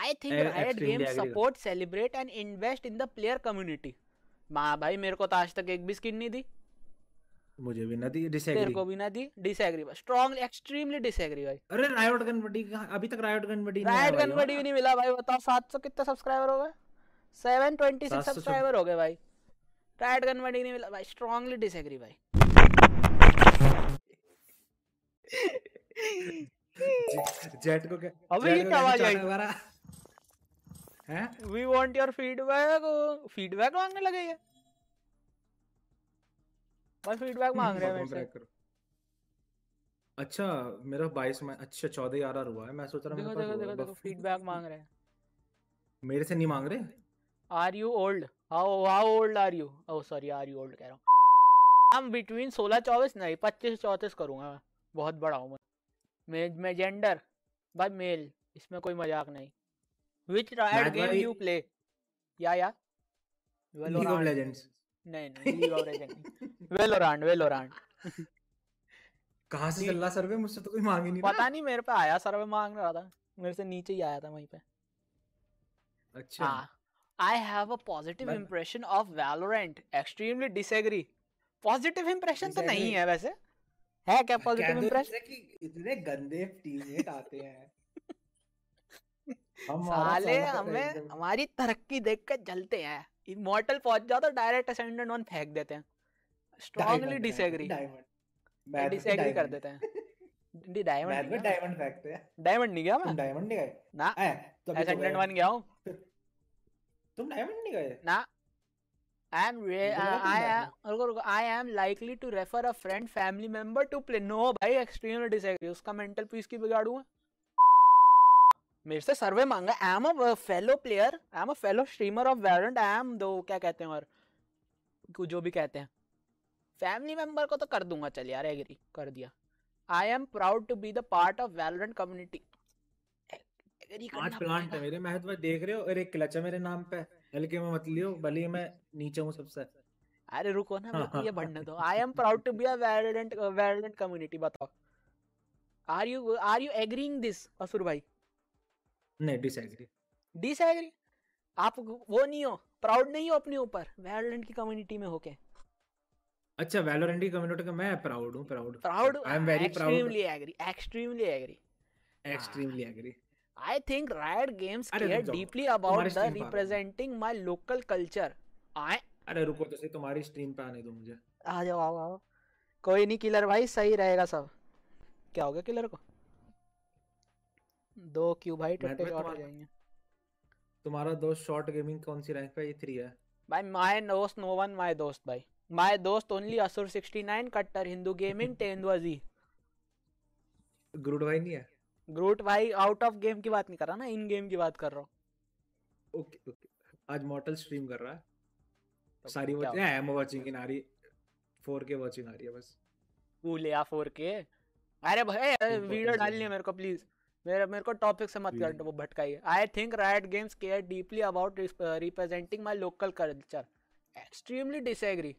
I think Riot game support celebrate and invest in the player community माँ भाई मेरे को तो आज तक एक भी स्किन नहीं दी मुझे भी ना दी डिसएग्री तेरे को भी ना दी डिसएग्री बस स्ट्रांग एक्सट्रीमली डिसएग्री भाई अरे रायोट गनबडी अभी तक रायोट गनबडी रायोट गनबडी भी नहीं मिला भाई बताओ 700 कितने सब्सक्राइबर हो गए 726 सब्सक्राइबर हो गए भाई रायोट गनबडी नहीं मिला भाई स्ट्रांगली डिसएग्री भाई जेट को क्या अबे ये क्या आवाज आई we want your feedback feedback मांगने लगे ये बस फीडबैक मांग रहे हैं अच्छा मेरा बाईस में अच्छा 14 आरआर हुआ है मैं सोच रहा हूँ देखो देखो देखो, फीडबैक मांग रहे हैं मेरे से नहीं मांग रहे are you old how how old are you oh sorry are you old कह रहा हूं हम बिटवीन सोलह चौबीस नहीं पच्चीस 34 करूँगा मैं बहुत बड़ा हूँ मैं मैं जेंडर बाय मेल इसमें कोई मजाक नहीं Which Riot game do you play? Yeah, yeah. Well, League of Legends. नहीं नहीं League of Legends. Valorant, Valorant. कहाँ से चल रहा सर्वे मुझसे तो कोई मांग ही नहीं पता नहीं मेरे पे आया सर्वे मांग रहा था मेरे से नीचे ही आया था वहीं पे अच्छा I have a positive impression of Valorant extremely disagree positive impression तो नहीं है वैसे है क्या पॉजिटिव इंप्रेशन इतने गंदे टीममेट आते हैं साले हमें हमारी तरक्की देख के जलते हैं इमोर्टल पहुंच जाओ तो डायरेक्ट असेंडेंट वन फेंक देते हैं स्ट्रांगली डिसएग्री डिसएग्री कर देते हैं डी डायमंड में डायमंड फेंकते हैं डायमंड नहीं गया मैं डायमंड नहीं गए ना तो असेंडेंट वन तो गया हूं तुम डायमंड नहीं गए ना I am re- uh, I am रुको रुको I am likely to refer a friend family member to play no भाई extremely disagree उसका mental peace की बिगाड़ूंगा मेरे से सर्वे मांगा I am a fellow player I am a fellow streamer of Valorant I am दो क्या कहते हैं और जो भी कहते हैं फैमिली मेंबर को तो कर दूंगा चल यार एग्री कर दिया I am proud to be the part of Valorant community पांच प्लांट है मेरे महत्व तो देख रहे हो अरे क्लच है मेरे नाम पे हल्के में मत लियो भले मैं नीचे हूं सबसे अरे रुको ना मेरे ये बढ़ने दो I am proud to be a Valorant Valorant community बताओ are you are you agreeing this असुर भाई नहीं डिसएग्री डिसएग्री आप वो नहीं हो प्राउड नहीं हो अपने ऊपर वैलोरेंट की कम्युनिटी में होके अच्छा वैलोरेंट की कम्युनिटी का मैं प्राउड हूं proud proud I am very proud extremely agree extremely agree extremely agree I think games care deeply about the representing my local culture I अरे रुको तो सही तुम्हारी स्ट्रीम पे आने दो मुझे आ जाओ आओ आओ कोई नहीं किलर भाई सही रहेगा सब क्या हो गया किलर को दो क्यूबाइट अटैक और हो जाएंगे तुम्हारा दोस्त शॉर्ट गेमिंग कौन सी रैंक पे ये 3 है भाई माय दोस्त नो वन माय दोस्त भाई माय दोस्त ओनली असुर 69 कट्टर हिंदू गेमिंग टेंदवाजी ग्रूट भाई नहीं है ग्रूट भाई आउट ऑफ गेम की बात नहीं कर रहा ना इन गेम की बात कर रहा हूं ओके ओके आज मॉर्टल स्ट्रीम कर रहा है तो सारी वो I am watching in a 4K watching आ रही है बस कूल ले आ 4K अरे भाई वीडियो डाल लिया मेरे को प्लीज मेरे मेरे को टॉपिक से मत कर वो भटकाइए I think Riot games care deeply about representing my local culture extremely disagree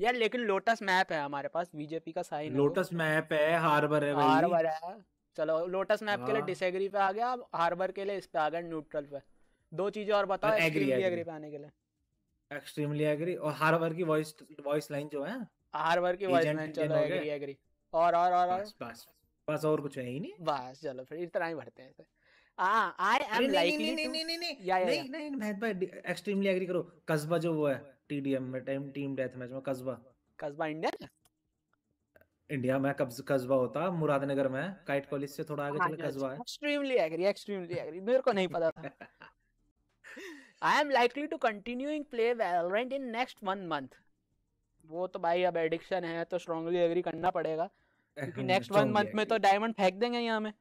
यार लेकिन लोटस मैप है हमारे पास बीजेपी का साइन लोटस मैप है हार्बर है हार्बर है चलो लोटस मैप के लिए डिसएग्री हाँ। पे आ गया अब हार्बर के लिए इस पे आ गया न्यूट्रल पे दो चीजें और बताओ एग्री एग्री पे आने के लिए एक्सट्रीमली एग्री और हार्बर की वॉइस वॉइस लाइन जो है हार्बर की वॉइस लाइन चलो एग्री एग्री और और और बस बस और कुछ है ही नहीं बस चलो फिर इतना ही भरते हैं हाँ आई एम लाइक नहीं नहीं नहीं नहीं नहीं नहीं महत भाई एक्सट्रीमली एग्री करो कस्बा जो वो है टीडीएम में टाइम टीम डेथ मैच में कस्बा कस्बा इंडिया इंडिया में कब्ज कस्बा होता मुरादनगर में काइट कॉलेज से थोड़ा आगे हाँ चले हाँ कस्बा है एक्सट्रीमली एग्री एक्सट्रीमली एग्री मेरे को नहीं पता था I am likely to continuing play Valorant in next 1 month वो तो भाई अब एडिक्शन है तो स्ट्रांगली एग्री करना पड़ेगा क्योंकि नेक्स्ट वन मंथ में तो डायमंड फेंक देंगे यहाँ में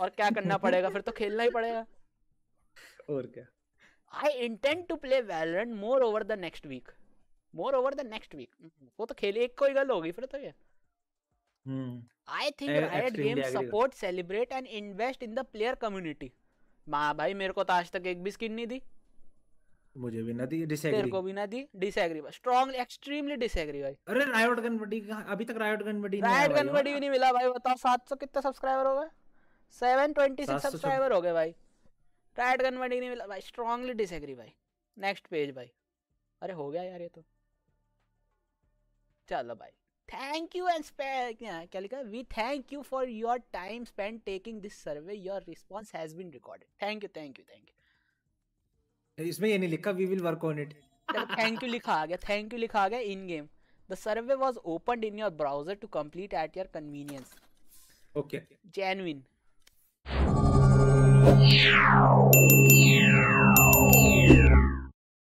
और क्या करना पड़ेगा फिर तो खेलना ही पड़ेगा और क्या I intend to play Valorant more over the next week more over the next week वो तो खेले एक कोई गल होगी फिर तो ये I think Riot game support celebrate and invest in the player community माँ भाई मेरे को तो आज तक एक भी स्किन नहीं दी मुझे भी ना दी डिसएग्री तेरे को भी ना दी डिसएग्री बस स्ट्रांगली एक्सट्रीमली डिसएग्री भाई अरे रायोट गनबडी अभी तक रायोट गनबडी नहीं रायोट गनबडी भी नहीं मिला भाई बताओ 700 कितने सब्सक्राइबर हो गए 726 सब्सक्राइबर हो गए भाई रायोट गनबडी नहीं मिला भाई स्ट्रांगली डिसएग्री भाई नेक्स्ट पेज भाई अरे हो गया यार ये तो चलो भाई थैंक यू एंड क्या लिखा we thank you for your time spend taking this survey your response has been recorded thank you thank you thank you इसमें ये नहीं लिखा we will work on it thank you लिखा आ गया thank you लिखा आ गया in game the survey was opened in your browser to complete at your convenience okay genuine Yeah.